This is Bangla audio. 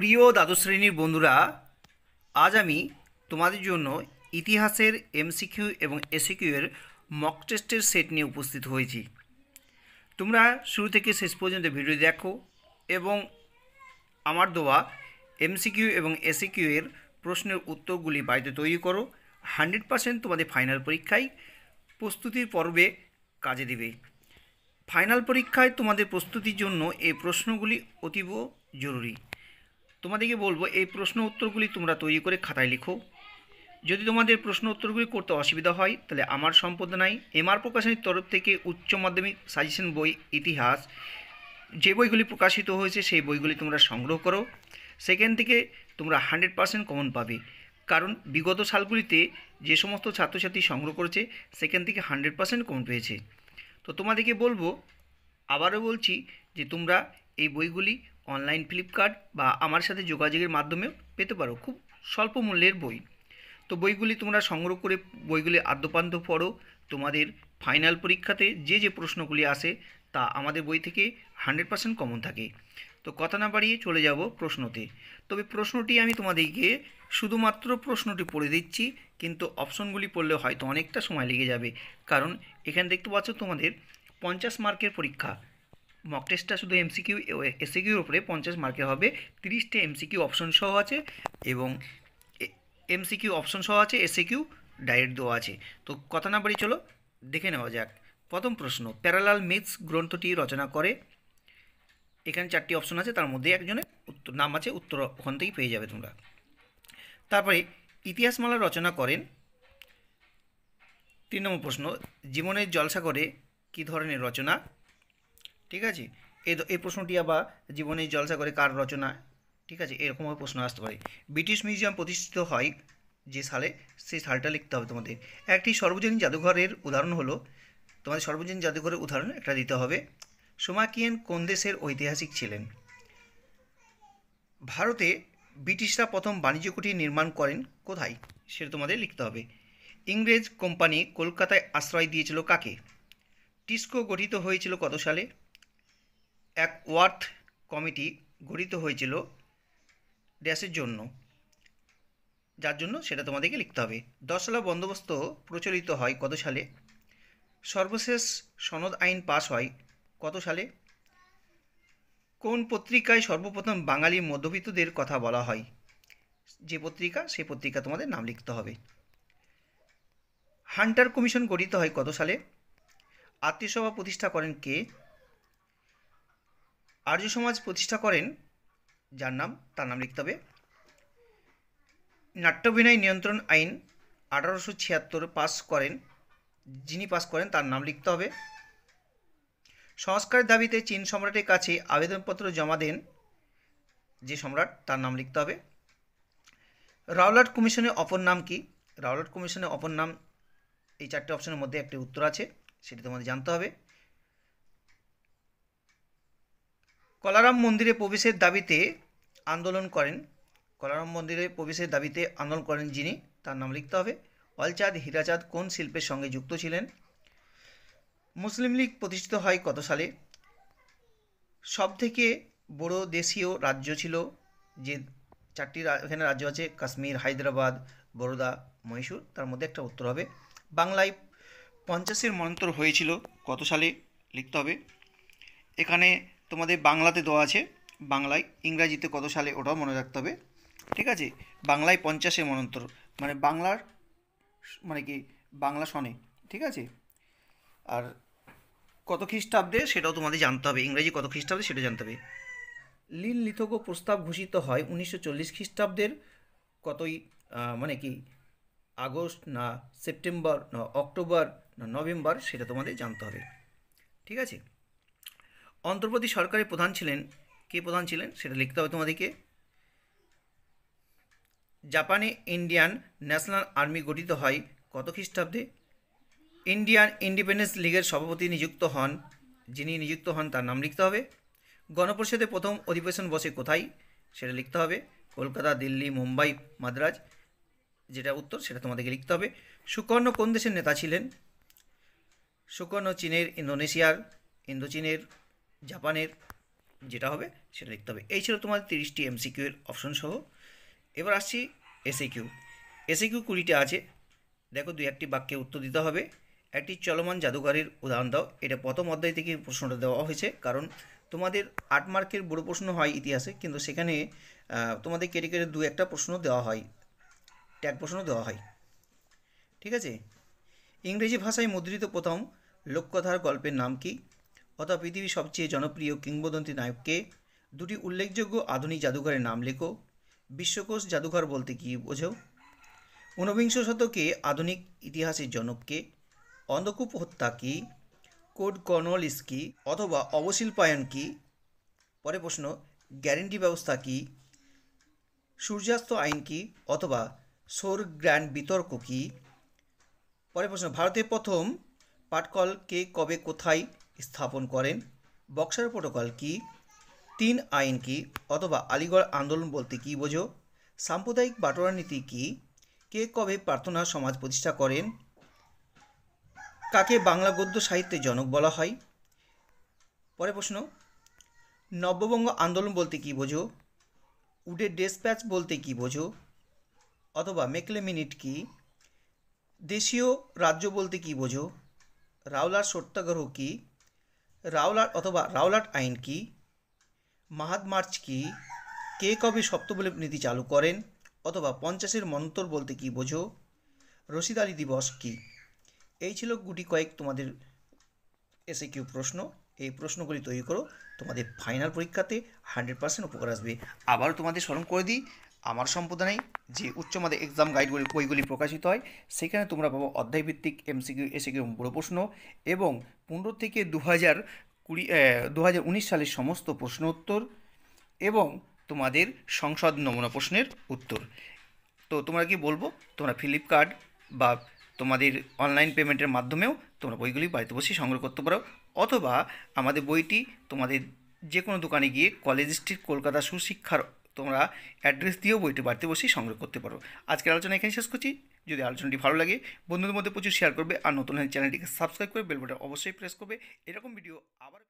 প্রিয় দ্বাদশ শ্রেণীর বন্ধুরা আজ আমি তোমাদের জন্য ইতিহাসের এমসিকিউ এবং এসিকিউ এর মক টেস্টের সেট নিয়ে উপস্থিত হয়েছি তোমরা শুরু থেকে শেষ পর্যন্ত ভিডিও দেখো এবং আমার দেওয়া এমসিকিউ এবং এসিকিউ এর প্রশ্নের উত্তরগুলি বাড়িতে তৈরি করো হান্ড্রেড পার্সেন্ট তোমাদের ফাইনাল পরীক্ষায় প্রস্তুতির পর্বে কাজে দেবে ফাইনাল পরীক্ষায় তোমাদের প্রস্তুতির জন্য এই প্রশ্নগুলি অতীব জরুরি তোমাদেরকে বলবো এই প্রশ্ন উত্তরগুলি তোমরা তৈরি করে খাতায় লিখো যদি তোমাদের প্রশ্ন উত্তরগুলি করতে অসুবিধা হয় তাহলে আমার সম্পদ নাই এমআর প্রকাশনীর তরফ থেকে উচ্চ মাধ্যমিক সাজেশন বই ইতিহাস যে বইগুলি প্রকাশিত হয়েছে সেই বইগুলি তোমরা সংগ্রহ করো সেখান থেকে তোমরা হান্ড্রেড পার্সেন্ট কমন পাবে কারণ বিগত সালগুলিতে যে সমস্ত ছাত্রছাত্রী সংগ্রহ করেছে সেখান থেকে হান্ড্রেড পার্সেন্ট কমন পেয়েছে তো তোমাদেরকে বলবো আবারও বলছি যে তোমরা এই বইগুলি অনলাইন ফ্লিপকার্ট বা আমার সাথে যোগাযোগের মাধ্যমেও পেতে পারো খুব স্বল্প মূল্যের বই তো বইগুলি তোমরা সংগ্রহ করে বইগুলি আদ্যপান্ত পড়ো তোমাদের ফাইনাল পরীক্ষাতে যে যে প্রশ্নগুলি আসে তা আমাদের বই থেকে হান্ড্রেড পার্সেন্ট কমন থাকে তো কথা না বাড়িয়ে চলে যাব প্রশ্নতে তবে প্রশ্নটি আমি তোমাদেরকে শুধুমাত্র প্রশ্নটি পড়ে দিচ্ছি কিন্তু অপশনগুলি পড়লে হয়তো অনেকটা সময় লেগে যাবে কারণ এখানে দেখতে পাচ্ছ তোমাদের পঞ্চাশ মার্কের পরীক্ষা মক টেস্টটা শুধু এমসিকিউ এসিকিউর উপরে পঞ্চাশ মার্কে হবে তিরিশটা এমসিকিউ অপশন সহ আছে এবং এমসিকিউ অপশন সহ আছে এসিকিউ ডায়েট দেওয়া আছে তো কথা না বাড়ি চলো দেখে নেওয়া যাক প্রথম প্রশ্ন প্যারালাল মিথস গ্রন্থটি রচনা করে এখানে চারটি অপশন আছে তার মধ্যে একজনের উত্তর নাম আছে উত্তর ওখান থেকেই পেয়ে যাবে তোমরা তারপরে ইতিহাসমালা রচনা করেন তিন নম্বর প্রশ্ন জীবনের জলসাগরে কী ধরনের রচনা ঠিক আছে এই এই প্রশ্নটি আবার জীবনে জলসা করে কার রচনা ঠিক আছে এরকমভাবে প্রশ্ন আসতে পারে ব্রিটিশ মিউজিয়াম প্রতিষ্ঠিত হয় যে সালে সেই সালটা লিখতে হবে তোমাদের একটি সর্বজনীন জাদুঘরের উদাহরণ হলো তোমাদের সর্বজনীন জাদুঘরের উদাহরণ একটা দিতে হবে সোমাকিয়েন কোন দেশের ঐতিহাসিক ছিলেন ভারতে ব্রিটিশরা প্রথম বাণিজ্য কুটির নির্মাণ করেন কোথায় সেটা তোমাদের লিখতে হবে ইংরেজ কোম্পানি কলকাতায় আশ্রয় দিয়েছিল কাকে টিস্কো গঠিত হয়েছিল কত সালে এক ওয়ার্ড কমিটি গঠিত হয়েছিল ড্যাশের জন্য যার জন্য সেটা তোমাদেরকে লিখতে হবে দশলা বন্দোবস্ত প্রচলিত হয় কত সালে সর্বশেষ সনদ আইন পাস হয় কত সালে কোন পত্রিকায় সর্বপ্রথম বাঙালি মধ্যবিত্তদের কথা বলা হয় যে পত্রিকা সে পত্রিকা তোমাদের নাম লিখতে হবে হান্টার কমিশন গঠিত হয় কত সালে আত্মীয়সভা প্রতিষ্ঠা করেন কে আর্য সমাজ প্রতিষ্ঠা করেন যার নাম তার নাম লিখতে হবে নাট্যভিনয় নিয়ন্ত্রণ আইন আঠারোশো ছিয়াত্তর পাস করেন যিনি পাস করেন তার নাম লিখতে হবে সংস্কারের দাবিতে চীন সম্রাটের কাছে আবেদনপত্র জমা দেন যে সম্রাট তার নাম লিখতে হবে রাওলাট কমিশনের অপর নাম কি রাওলাট কমিশনের অপর নাম এই চারটে অপশনের মধ্যে একটি উত্তর আছে সেটি তোমাদের জানতে হবে কলারাম মন্দিরে প্রবেশের দাবিতে আন্দোলন করেন কলারাম মন্দিরে প্রবেশের দাবিতে আন্দোলন করেন যিনি তার নাম লিখতে হবে অলচাঁদ হীরাচাঁদ কোন শিল্পের সঙ্গে যুক্ত ছিলেন মুসলিম লীগ প্রতিষ্ঠিত হয় কত সালে সবথেকে বড় দেশীয় রাজ্য ছিল যে চারটি এখানে রাজ্য আছে কাশ্মীর হায়দ্রাবাদ বরোদা মহীশূর তার মধ্যে একটা উত্তর হবে বাংলায় পঞ্চাশের মন্তর হয়েছিল কত সালে লিখতে হবে এখানে তোমাদের বাংলাতে দেওয়া আছে বাংলায় ইংরাজিতে কত সালে ওটাও মনে রাখতে হবে ঠিক আছে বাংলায় পঞ্চাশে মনন্তর মানে বাংলার মানে কি বাংলা শনে ঠিক আছে আর কত খ্রিস্টাব্দে সেটাও তোমাদের জানতে হবে ইংরেজি কত খ্রিস্টাব্দে সেটা জানতে হবে লীল লিথক প্রস্তাব ঘোষিত হয় উনিশশো চল্লিশ খ্রিস্টাব্দের কতই মানে কি আগস্ট না সেপ্টেম্বর না অক্টোবর না নভেম্বর সেটা তোমাদের জানতে হবে ঠিক আছে অন্ধ্রপ্রদেশ সরকারের প্রধান ছিলেন কে প্রধান ছিলেন সেটা লিখতে হবে তোমাদেরকে জাপানে ইন্ডিয়ান ন্যাশনাল আর্মি গঠিত হয় কত খ্রিস্টাব্দে ইন্ডিয়ান ইন্ডিপেন্ডেন্স লীগের সভাপতি নিযুক্ত হন যিনি নিযুক্ত হন তার নাম লিখতে হবে গণপরিষদে প্রথম অধিবেশন বসে কোথায় সেটা লিখতে হবে কলকাতা দিল্লি মুম্বাই মাদ্রাজ যেটা উত্তর সেটা তোমাদেরকে লিখতে হবে সুকর্ণ কোন দেশের নেতা ছিলেন সুকর্ণ চীনের ইন্দোনেশিয়ার ইন্দোচীনের জাপানের যেটা হবে সেটা লিখতে হবে এই ছিল তোমাদের তিরিশটি এমসিকিউ এর অপশন সহ এবার আসছি এসএ কিউ এসএ কিউ কুড়িটা আছে দেখো দুই একটি বাক্যে উত্তর দিতে হবে একটি চলমান জাদুঘরের উদাহরণ দাও এটা প্রথম অধ্যায় থেকে প্রশ্নটা দেওয়া হয়েছে কারণ তোমাদের আট মার্কের বড় প্রশ্ন হয় ইতিহাসে কিন্তু সেখানে তোমাদের কেটে কেটে দু একটা প্রশ্ন দেওয়া হয় ট্যাগ প্রশ্ন দেওয়া হয় ঠিক আছে ইংরেজি ভাষায় মুদ্রিত প্রথম লোককথার গল্পের নাম কি অথবা পৃথিবীর সবচেয়ে জনপ্রিয় কিংবদন্তি নায়ককে দুটি উল্লেখযোগ্য আধুনিক জাদুঘরের নাম লেখো বিশ্বকোষ জাদুঘর বলতে কী বোঝো ঊনবিংশ শতকে আধুনিক ইতিহাসের জনককে অন্ধকূপ হত্যা কি কোড কর্নলিস কি অথবা অবশিল্পায়ন কি পরে প্রশ্ন গ্যারেন্টি ব্যবস্থা কি সূর্যাস্ত আইন কি অথবা সৌর গ্র্যান্ড বিতর্ক কি পরে প্রশ্ন ভারতের প্রথম পাটকল কে কবে কোথায় স্থাপন করেন বক্সার প্রোটোকল কি তিন আইন কি অথবা আলিগড় আন্দোলন বলতে কি বোঝো সাম্প্রদায়িক বাটোয়ার নীতি কি কে কবে প্রার্থনা সমাজ প্রতিষ্ঠা করেন কাকে বাংলা গদ্য সাহিত্যের জনক বলা হয় পরে প্রশ্ন নববঙ্গ আন্দোলন বলতে কি বোঝো উডের ডেসপ্যাচ বলতে কি বোঝো অথবা মেকলে মিনিট কি দেশীয় রাজ্য বলতে কি বোঝো রাওলার সত্যাগ্রহ কী রাওলাট অথবা রাওলাট আইন কি মাহাত মার্চ কি কে কবে সপ্তবলীপ নীতি চালু করেন অথবা পঞ্চাশের মন্তর বলতে কি বোঝো রশিদ আলী দিবস কি এই ছিল গুটি কয়েক তোমাদের এসে কিউ প্রশ্ন এই প্রশ্নগুলি তৈরি করো তোমাদের ফাইনাল পরীক্ষাতে হান্ড্রেড পার্সেন্ট উপকার আসবে আবারও তোমাদের স্মরণ করে দিই আমার সম্প্রদায় যে উচ্চ মাধ্যমিক এক্সাম গাইডগুলি বইগুলি প্রকাশিত হয় সেখানে তোমরা পাবো অধ্যায়ভিত্তিক এমসিকিউ এসিকিউ বড় প্রশ্ন এবং পনেরো থেকে দু হাজার কুড়ি দু হাজার উনিশ সালের সমস্ত প্রশ্ন উত্তর এবং তোমাদের সংসদ নমুনা প্রশ্নের উত্তর তো তোমরা কি বলবো তোমরা ফ্লিপকার্ট বা তোমাদের অনলাইন পেমেন্টের মাধ্যমেও তোমরা বইগুলি বাড়িতে বসে সংগ্রহ করতে পারো অথবা আমাদের বইটি তোমাদের যে কোনো দোকানে গিয়ে কলেজ স্ট্রিট কলকাতা সুশিক্ষার তোমরা অ্যাড্রেস দিয়েও বইটি বাড়িতে বসেই সংগ্রহ করতে পারো আজকের আলোচনা এখানে শেষ করছি যদি আলোচনাটি ভালো লাগে বন্ধুদের মধ্যে প্রচুর শেয়ার করবে আর নতুন চ্যানেলটিকে সাবস্ক্রাইব করে বেলবটা অবশ্যই প্রেস করবে এরকম ভিডিও আবার